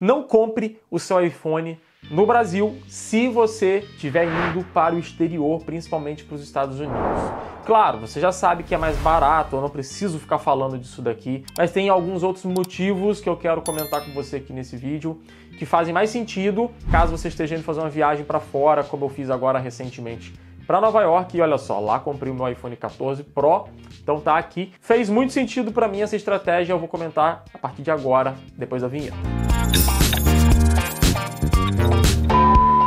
Não compre o seu iPhone no Brasil se você estiver indo para o exterior, principalmente para os Estados Unidos. Claro, você já sabe que é mais barato, eu não preciso ficar falando disso daqui, mas tem alguns outros motivos que eu quero comentar com você aqui nesse vídeo que fazem mais sentido caso você esteja indo fazer uma viagem para fora, como eu fiz agora recentemente para Nova York e olha só, lá comprei o meu iPhone 14 Pro, então tá aqui. Fez muito sentido para mim essa estratégia, eu vou comentar a partir de agora, depois da vinheta.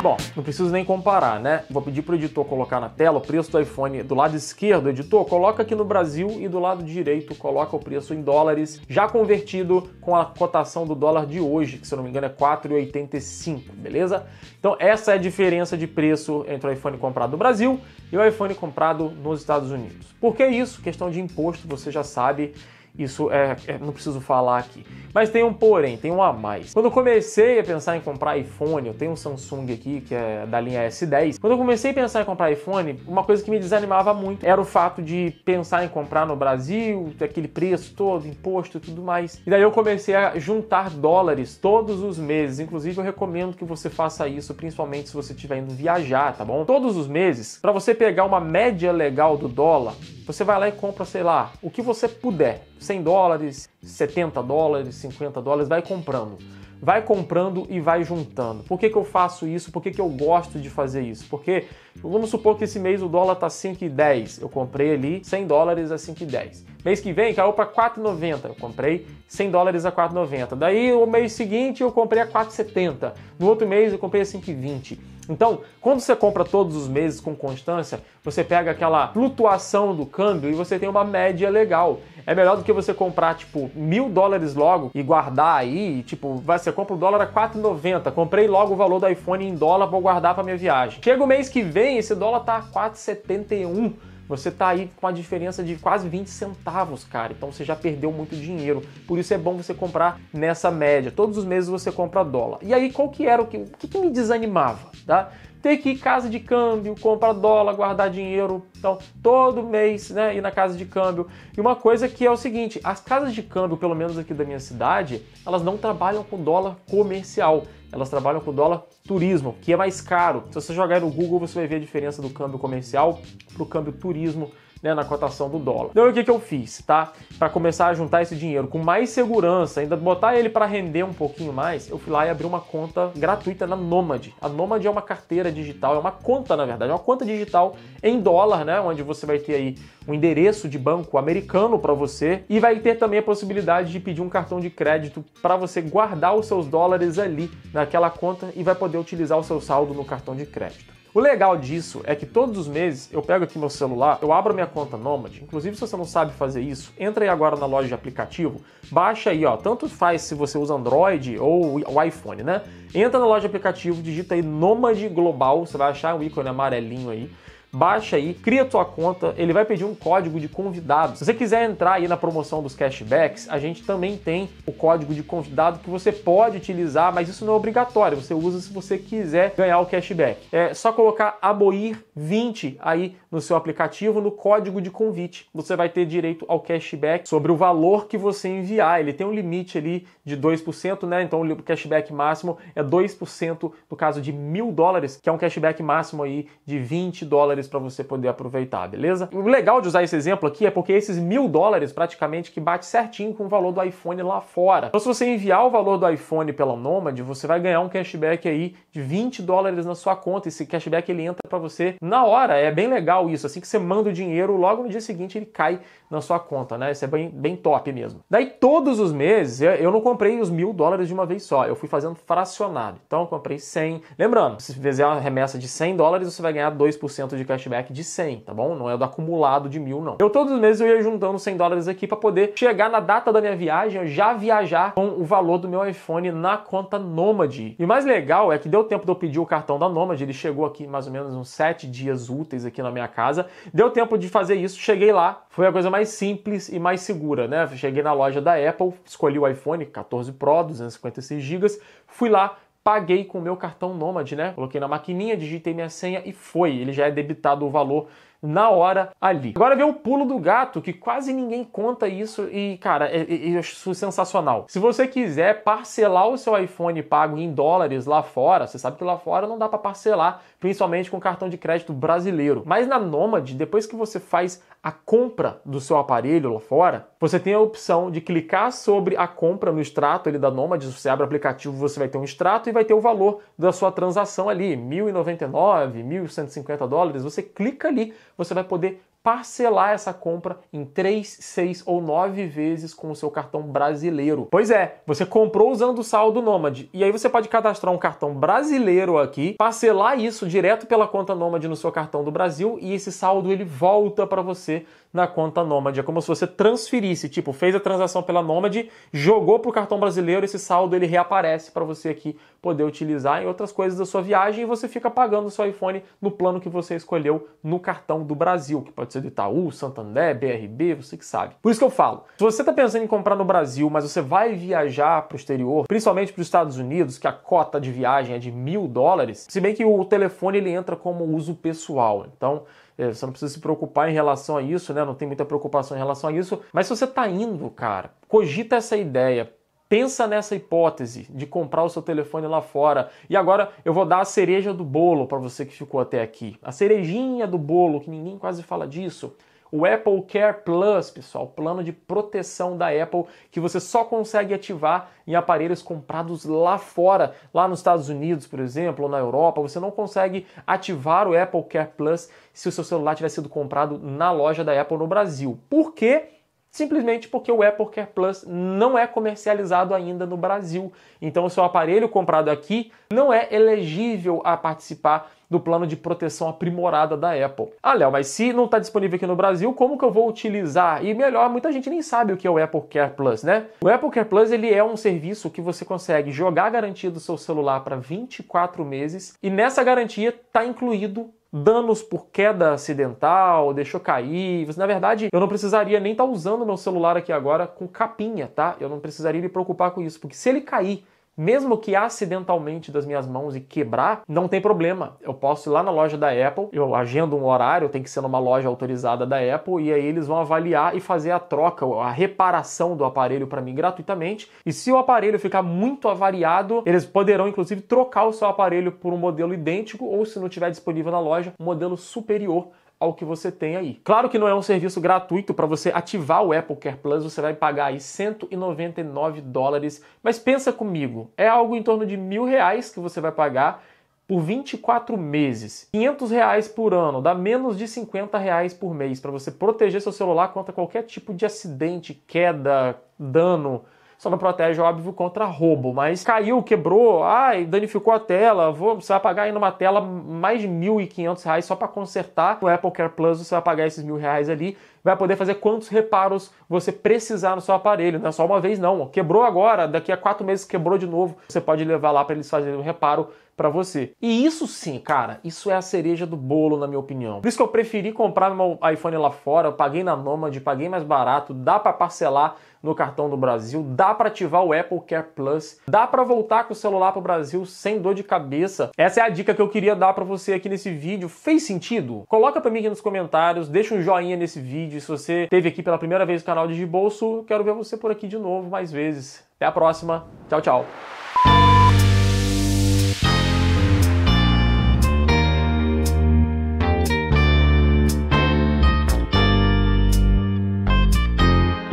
Bom, não preciso nem comparar, né? Vou pedir para o editor colocar na tela o preço do iPhone do lado esquerdo, editor, coloca aqui no Brasil e do lado direito coloca o preço em dólares, já convertido com a cotação do dólar de hoje, que se eu não me engano é 4,85, beleza? Então essa é a diferença de preço entre o iPhone comprado no Brasil e o iPhone comprado nos Estados Unidos. Por que isso? Questão de imposto, você já sabe. Isso é, é, não preciso falar aqui. Mas tem um porém, tem um a mais. Quando eu comecei a pensar em comprar iPhone, eu tenho um Samsung aqui que é da linha S10. Quando eu comecei a pensar em comprar iPhone, uma coisa que me desanimava muito era o fato de pensar em comprar no Brasil, aquele preço todo, imposto e tudo mais. E daí eu comecei a juntar dólares todos os meses. Inclusive eu recomendo que você faça isso, principalmente se você estiver indo viajar, tá bom? Todos os meses, para você pegar uma média legal do dólar, você vai lá e compra, sei lá, o que você puder. 100 dólares, 70 dólares, 50 dólares, vai comprando. Vai comprando e vai juntando. Por que, que eu faço isso? Por que, que eu gosto de fazer isso? Porque vamos supor que esse mês o dólar tá 5,10. Eu comprei ali 100 dólares a 5,10. Mês que vem caiu para 4,90. Eu comprei 100 dólares a 4,90. Daí o mês seguinte eu comprei a 4,70. No outro mês eu comprei a 5,20. Então, quando você compra todos os meses com constância, você pega aquela flutuação do câmbio e você tem uma média legal. É melhor do que você comprar, tipo, mil dólares logo e guardar aí, tipo, vai, você compra o dólar a 4,90, comprei logo o valor do iPhone em dólar, vou guardar para minha viagem. Chega o mês que vem, esse dólar tá a 4,71 você tá aí com a diferença de quase 20 centavos, cara. Então você já perdeu muito dinheiro. Por isso é bom você comprar nessa média. Todos os meses você compra dólar. E aí qual que era o que, o que, que me desanimava? tá? Tem que ir casa de câmbio, comprar dólar, guardar dinheiro, então todo mês, né, ir na casa de câmbio. E uma coisa que é o seguinte, as casas de câmbio, pelo menos aqui da minha cidade, elas não trabalham com dólar comercial, elas trabalham com dólar turismo, que é mais caro. Se você jogar no Google, você vai ver a diferença do câmbio comercial pro câmbio turismo né, na cotação do dólar. Então o que, que eu fiz, tá? Para começar a juntar esse dinheiro com mais segurança, ainda botar ele para render um pouquinho mais, eu fui lá e abri uma conta gratuita na Nomad. A Nomad é uma carteira digital, é uma conta na verdade, é uma conta digital em dólar, né, onde você vai ter aí um endereço de banco americano para você e vai ter também a possibilidade de pedir um cartão de crédito para você guardar os seus dólares ali naquela conta e vai poder utilizar o seu saldo no cartão de crédito. O legal disso é que todos os meses eu pego aqui meu celular, eu abro minha conta Nomad. Inclusive, se você não sabe fazer isso, entra aí agora na loja de aplicativo, baixa aí, ó. Tanto faz se você usa Android ou o iPhone, né? Entra na loja de aplicativo, digita aí Nomad Global, você vai achar um ícone amarelinho aí baixa aí, cria tua conta, ele vai pedir um código de convidado. Se você quiser entrar aí na promoção dos cashbacks, a gente também tem o código de convidado que você pode utilizar, mas isso não é obrigatório, você usa se você quiser ganhar o cashback. É só colocar aboir20 aí no seu aplicativo, no código de convite. Você vai ter direito ao cashback sobre o valor que você enviar. Ele tem um limite ali de 2%, né? Então o cashback máximo é 2% no caso de mil dólares, que é um cashback máximo aí de 20 dólares dólares para você poder aproveitar, beleza? O legal de usar esse exemplo aqui é porque esses mil dólares praticamente que bate certinho com o valor do iPhone lá fora. Então, se você enviar o valor do iPhone pela Nomad, você vai ganhar um cashback aí de 20 dólares na sua conta. Esse cashback ele entra para você na hora. É bem legal isso. Assim que você manda o dinheiro, logo no dia seguinte ele cai na sua conta, né? Isso é bem, bem top mesmo. Daí todos os meses eu não comprei os mil dólares de uma vez só. Eu fui fazendo fracionado. Então comprei 100. Lembrando, se fizer uma remessa de 100 dólares, você vai ganhar 2% de cashback de 100, tá bom? Não é do acumulado de mil, não. Eu todos os meses eu ia juntando 100 dólares aqui para poder chegar na data da minha viagem, eu já viajar com o valor do meu iPhone na conta Nomad. E o mais legal é que deu tempo de eu pedir o cartão da Nomad, ele chegou aqui mais ou menos uns 7 dias úteis aqui na minha casa. Deu tempo de fazer isso, cheguei lá, foi a coisa mais simples e mais segura, né? Cheguei na loja da Apple, escolhi o iPhone 14 Pro, 256 GB, fui lá, paguei com o meu cartão Nomad, né? Coloquei na maquininha, digitei minha senha e foi. Ele já é debitado o valor na hora ali. Agora vê o pulo do gato, que quase ninguém conta isso e, cara, é, é, é sensacional. Se você quiser parcelar o seu iPhone pago em dólares lá fora, você sabe que lá fora não dá para parcelar, principalmente com cartão de crédito brasileiro. Mas na Nomad, depois que você faz a compra do seu aparelho lá fora, você tem a opção de clicar sobre a compra no extrato ali da Nomad, você abre o aplicativo, você vai ter um extrato e vai ter o valor da sua transação ali, 1.099, 1.150 dólares, você clica ali você vai poder parcelar essa compra em 3, 6 ou 9 vezes com o seu cartão brasileiro. Pois é, você comprou usando o saldo Nômade e aí você pode cadastrar um cartão brasileiro aqui, parcelar isso direto pela conta Nômade no seu cartão do Brasil e esse saldo ele volta para você na conta Nômade. É como se você transferisse, tipo, fez a transação pela Nômade, jogou para o cartão brasileiro, esse saldo ele reaparece para você aqui poder utilizar em outras coisas da sua viagem e você fica pagando o seu iPhone no plano que você escolheu no cartão do Brasil, que pode pode ser do Itaú, Santander, BRB, você que sabe. Por isso que eu falo, se você está pensando em comprar no Brasil, mas você vai viajar para o exterior, principalmente para os Estados Unidos, que a cota de viagem é de mil dólares, se bem que o telefone ele entra como uso pessoal, então é, você não precisa se preocupar em relação a isso, né? Não tem muita preocupação em relação a isso. Mas se você está indo, cara, cogita essa ideia Pensa nessa hipótese de comprar o seu telefone lá fora. E agora eu vou dar a cereja do bolo para você que ficou até aqui. A cerejinha do bolo, que ninguém quase fala disso. O Apple Care Plus, pessoal, plano de proteção da Apple que você só consegue ativar em aparelhos comprados lá fora, lá nos Estados Unidos, por exemplo, ou na Europa. Você não consegue ativar o Apple Care Plus se o seu celular tiver sido comprado na loja da Apple no Brasil. Por quê? simplesmente porque o Apple Care Plus não é comercializado ainda no Brasil. Então, o seu aparelho comprado aqui não é elegível a participar do plano de proteção aprimorada da Apple. Ah, Léo, mas se não está disponível aqui no Brasil, como que eu vou utilizar? E melhor, muita gente nem sabe o que é o Apple Care Plus, né? O Apple Care Plus ele é um serviço que você consegue jogar a garantia do seu celular para 24 meses e nessa garantia está incluído danos por queda acidental, deixou cair. Na verdade, eu não precisaria nem estar tá usando meu celular aqui agora com capinha, tá? Eu não precisaria me preocupar com isso, porque se ele cair mesmo que acidentalmente das minhas mãos e quebrar, não tem problema. Eu posso ir lá na loja da Apple, eu agendo um horário, tem que ser numa loja autorizada da Apple, e aí eles vão avaliar e fazer a troca, a reparação do aparelho para mim gratuitamente. E se o aparelho ficar muito avariado, eles poderão inclusive trocar o seu aparelho por um modelo idêntico, ou se não tiver disponível na loja, um modelo superior ao que você tem aí. Claro que não é um serviço gratuito para você ativar o Apple Care Plus, você vai pagar aí 199 dólares, mas pensa comigo, é algo em torno de mil reais que você vai pagar por 24 meses, 500 reais por ano, dá menos de 50 reais por mês para você proteger seu celular contra qualquer tipo de acidente, queda, dano, só não protege, óbvio, contra roubo. Mas caiu, quebrou, ai, danificou a tela, vou, você vai pagar aí numa tela mais de R$ reais só para consertar. No Apple Care Plus você vai pagar esses mil reais ali, vai poder fazer quantos reparos você precisar no seu aparelho, não é só uma vez não. Quebrou agora, daqui a quatro meses quebrou de novo, você pode levar lá para eles fazerem um reparo para você. E isso sim, cara, isso é a cereja do bolo, na minha opinião. Por isso que eu preferi comprar meu iPhone lá fora, eu paguei na Nomad, paguei mais barato, dá para parcelar no cartão do Brasil, dá para ativar o Apple Care Plus, dá para voltar com o celular para o Brasil sem dor de cabeça. Essa é a dica que eu queria dar para você aqui nesse vídeo. Fez sentido? Coloca para mim aqui nos comentários, deixa um joinha nesse vídeo. Se você teve aqui pela primeira vez o canal de Bolso, quero ver você por aqui de novo mais vezes. Até a próxima. Tchau, tchau.